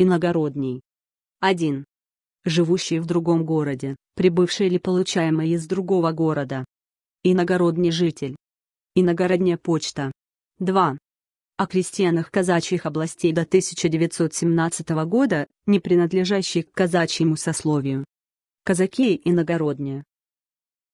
иногородний. 1. Живущие в другом городе, прибывшие или получаемый из другого города. Иногородний житель. Иногородняя почта. 2. О крестьянах казачьих областей до 1917 года, не принадлежащих к казачьему сословию. Казаки и иногородние.